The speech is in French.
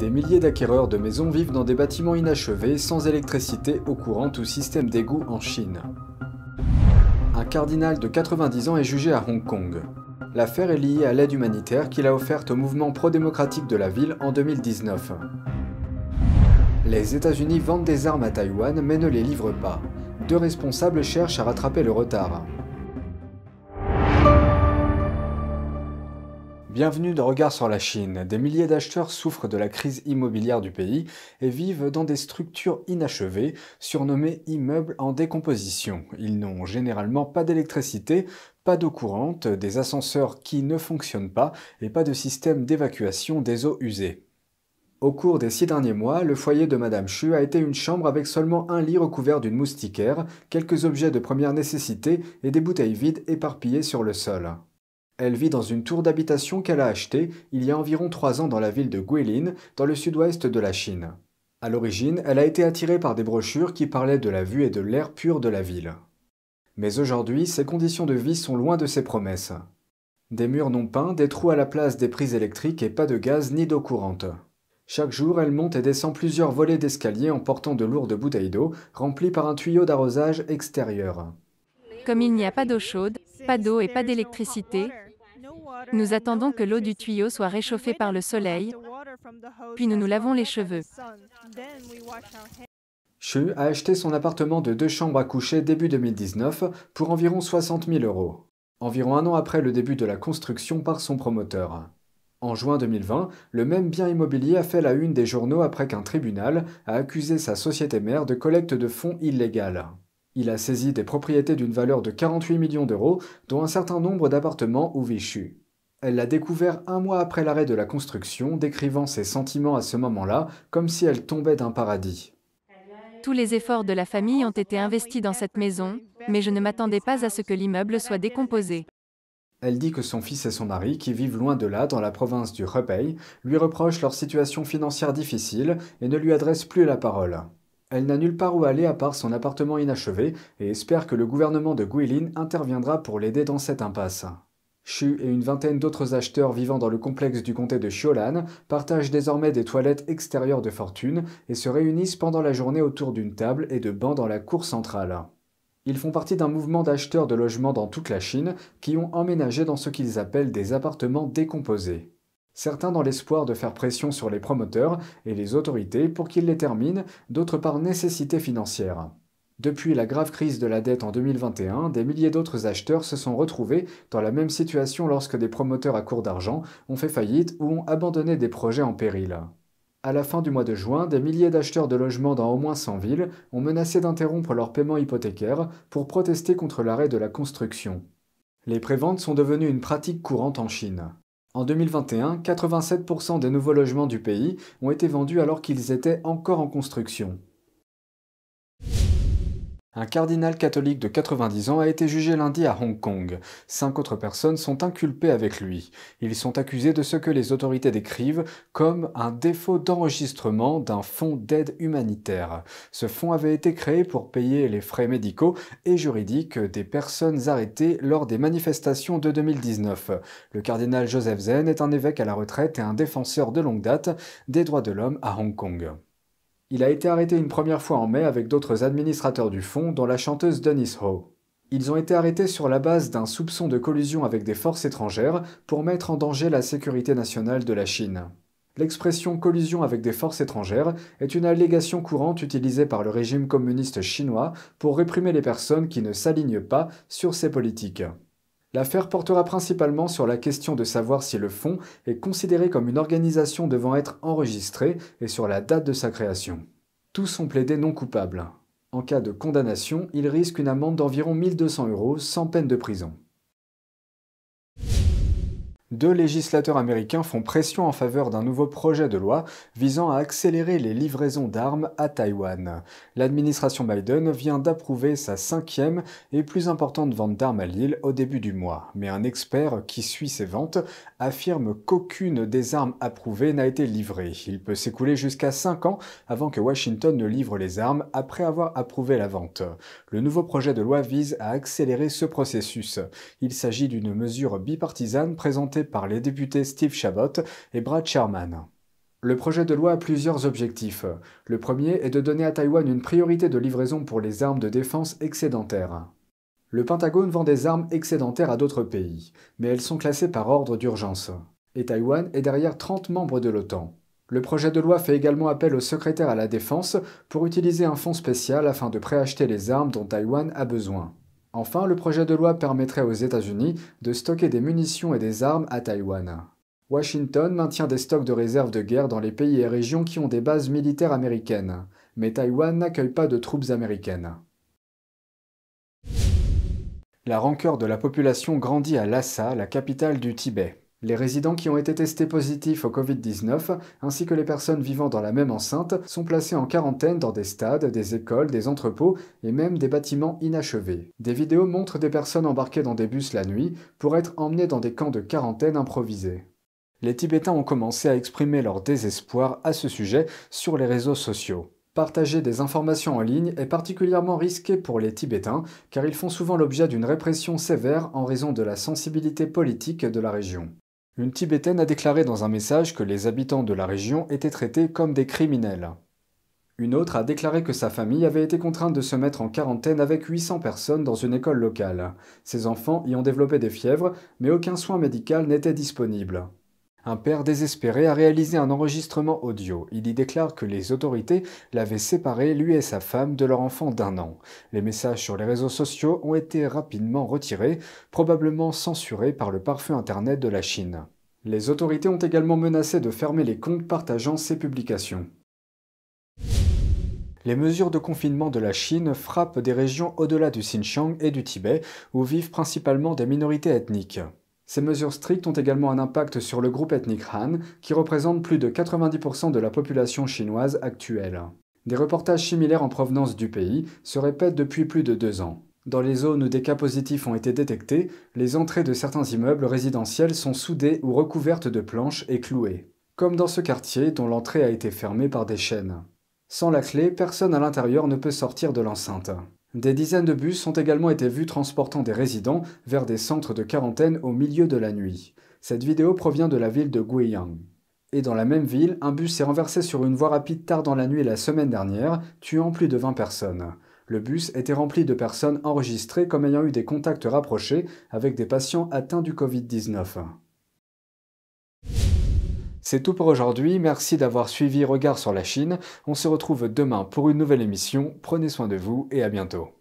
Des milliers d'acquéreurs de maisons vivent dans des bâtiments inachevés, sans électricité, eau courante ou système d'égout en Chine. Un cardinal de 90 ans est jugé à Hong Kong. L'affaire est liée à l'aide humanitaire qu'il a offerte au mouvement pro-démocratique de la ville en 2019. Les États-Unis vendent des armes à Taïwan mais ne les livrent pas. Deux responsables cherchent à rattraper le retard. Bienvenue de Regard sur la Chine. Des milliers d'acheteurs souffrent de la crise immobilière du pays et vivent dans des structures inachevées, surnommées immeubles en décomposition. Ils n'ont généralement pas d'électricité, pas d'eau courante, des ascenseurs qui ne fonctionnent pas et pas de système d'évacuation des eaux usées. Au cours des six derniers mois, le foyer de Madame Chu a été une chambre avec seulement un lit recouvert d'une moustiquaire, quelques objets de première nécessité et des bouteilles vides éparpillées sur le sol. Elle vit dans une tour d'habitation qu'elle a achetée il y a environ trois ans dans la ville de Guilin, dans le sud-ouest de la Chine. À l'origine, elle a été attirée par des brochures qui parlaient de la vue et de l'air pur de la ville. Mais aujourd'hui, ses conditions de vie sont loin de ses promesses. Des murs non peints, des trous à la place des prises électriques et pas de gaz ni d'eau courante. Chaque jour, elle monte et descend plusieurs volets d'escalier en portant de lourdes bouteilles d'eau remplies par un tuyau d'arrosage extérieur. Comme il n'y a pas d'eau chaude, pas d'eau et pas d'électricité, nous attendons que l'eau du tuyau soit réchauffée par le soleil, puis nous nous lavons les cheveux. Chu a acheté son appartement de deux chambres à coucher début 2019 pour environ 60 000 euros, environ un an après le début de la construction par son promoteur. En juin 2020, le même bien immobilier a fait la une des journaux après qu'un tribunal a accusé sa société mère de collecte de fonds illégale. Il a saisi des propriétés d'une valeur de 48 millions d'euros, dont un certain nombre d'appartements où vit Chu. Elle l'a découvert un mois après l'arrêt de la construction, décrivant ses sentiments à ce moment-là comme si elle tombait d'un paradis. Tous les efforts de la famille ont été investis dans cette maison, mais je ne m'attendais pas à ce que l'immeuble soit décomposé. Elle dit que son fils et son mari, qui vivent loin de là, dans la province du Hebei, lui reprochent leur situation financière difficile et ne lui adressent plus la parole. Elle n'a nulle part où aller à part son appartement inachevé et espère que le gouvernement de Guilin interviendra pour l'aider dans cette impasse. Xu et une vingtaine d'autres acheteurs vivant dans le complexe du comté de Xi'olan partagent désormais des toilettes extérieures de fortune et se réunissent pendant la journée autour d'une table et de bancs dans la cour centrale. Ils font partie d'un mouvement d'acheteurs de logements dans toute la Chine qui ont emménagé dans ce qu'ils appellent des appartements décomposés. Certains dans l'espoir de faire pression sur les promoteurs et les autorités pour qu'ils les terminent, d'autres par nécessité financière. Depuis la grave crise de la dette en 2021, des milliers d'autres acheteurs se sont retrouvés dans la même situation lorsque des promoteurs à court d'argent ont fait faillite ou ont abandonné des projets en péril. À la fin du mois de juin, des milliers d'acheteurs de logements dans au moins 100 villes ont menacé d'interrompre leurs paiements hypothécaires pour protester contre l'arrêt de la construction. Les préventes sont devenues une pratique courante en Chine. En 2021, 87% des nouveaux logements du pays ont été vendus alors qu'ils étaient encore en construction. Un cardinal catholique de 90 ans a été jugé lundi à Hong Kong. Cinq autres personnes sont inculpées avec lui. Ils sont accusés de ce que les autorités décrivent comme un défaut d'enregistrement d'un fonds d'aide humanitaire. Ce fonds avait été créé pour payer les frais médicaux et juridiques des personnes arrêtées lors des manifestations de 2019. Le cardinal Joseph Zen est un évêque à la retraite et un défenseur de longue date des droits de l'homme à Hong Kong. Il a été arrêté une première fois en mai avec d'autres administrateurs du fonds, dont la chanteuse Dennis Ho. Ils ont été arrêtés sur la base d'un soupçon de collusion avec des forces étrangères pour mettre en danger la sécurité nationale de la Chine. L'expression collusion avec des forces étrangères est une allégation courante utilisée par le régime communiste chinois pour réprimer les personnes qui ne s'alignent pas sur ses politiques. L'affaire portera principalement sur la question de savoir si le fonds est considéré comme une organisation devant être enregistrée et sur la date de sa création. Tous sont plaidés non coupables. En cas de condamnation, ils risquent une amende d'environ 1200 euros sans peine de prison deux législateurs américains font pression en faveur d'un nouveau projet de loi visant à accélérer les livraisons d'armes à Taïwan. L'administration Biden vient d'approuver sa cinquième et plus importante vente d'armes à l'île au début du mois, mais un expert qui suit ces ventes affirme qu'aucune des armes approuvées n'a été livrée. Il peut s'écouler jusqu'à 5 ans avant que Washington ne livre les armes après avoir approuvé la vente. Le nouveau projet de loi vise à accélérer ce processus. Il s'agit d'une mesure bipartisane présentée par les députés Steve Chabot et Brad Sherman. Le projet de loi a plusieurs objectifs. Le premier est de donner à Taïwan une priorité de livraison pour les armes de défense excédentaires. Le Pentagone vend des armes excédentaires à d'autres pays, mais elles sont classées par ordre d'urgence. Et Taïwan est derrière 30 membres de l'OTAN. Le projet de loi fait également appel au secrétaire à la Défense pour utiliser un fonds spécial afin de préacheter les armes dont Taïwan a besoin. Enfin, le projet de loi permettrait aux États-Unis de stocker des munitions et des armes à Taïwan. Washington maintient des stocks de réserves de guerre dans les pays et régions qui ont des bases militaires américaines, mais Taïwan n'accueille pas de troupes américaines. La rancœur de la population grandit à Lhasa, la capitale du Tibet. Les résidents qui ont été testés positifs au Covid-19, ainsi que les personnes vivant dans la même enceinte, sont placés en quarantaine dans des stades, des écoles, des entrepôts et même des bâtiments inachevés. Des vidéos montrent des personnes embarquées dans des bus la nuit pour être emmenées dans des camps de quarantaine improvisés. Les Tibétains ont commencé à exprimer leur désespoir à ce sujet sur les réseaux sociaux. Partager des informations en ligne est particulièrement risqué pour les Tibétains car ils font souvent l'objet d'une répression sévère en raison de la sensibilité politique de la région. Une Tibétaine a déclaré dans un message que les habitants de la région étaient traités comme des criminels. Une autre a déclaré que sa famille avait été contrainte de se mettre en quarantaine avec 800 personnes dans une école locale. Ses enfants y ont développé des fièvres, mais aucun soin médical n'était disponible. Un père désespéré a réalisé un enregistrement audio. Il y déclare que les autorités l'avaient séparé, lui et sa femme, de leur enfant d'un an. Les messages sur les réseaux sociaux ont été rapidement retirés, probablement censurés par le pare-feu Internet de la Chine. Les autorités ont également menacé de fermer les comptes partageant ces publications. Les mesures de confinement de la Chine frappent des régions au-delà du Xinjiang et du Tibet, où vivent principalement des minorités ethniques. Ces mesures strictes ont également un impact sur le groupe ethnique Han, qui représente plus de 90% de la population chinoise actuelle. Des reportages similaires en provenance du pays se répètent depuis plus de deux ans. Dans les zones où des cas positifs ont été détectés, les entrées de certains immeubles résidentiels sont soudées ou recouvertes de planches et clouées, comme dans ce quartier dont l'entrée a été fermée par des chaînes. Sans la clé, personne à l'intérieur ne peut sortir de l'enceinte. Des dizaines de bus ont également été vus transportant des résidents vers des centres de quarantaine au milieu de la nuit. Cette vidéo provient de la ville de Guiyang. Et dans la même ville, un bus s'est renversé sur une voie rapide tard dans la nuit la semaine dernière, tuant plus de 20 personnes. Le bus était rempli de personnes enregistrées comme ayant eu des contacts rapprochés avec des patients atteints du Covid-19. C'est tout pour aujourd'hui, merci d'avoir suivi Regard sur la Chine, on se retrouve demain pour une nouvelle émission, prenez soin de vous et à bientôt.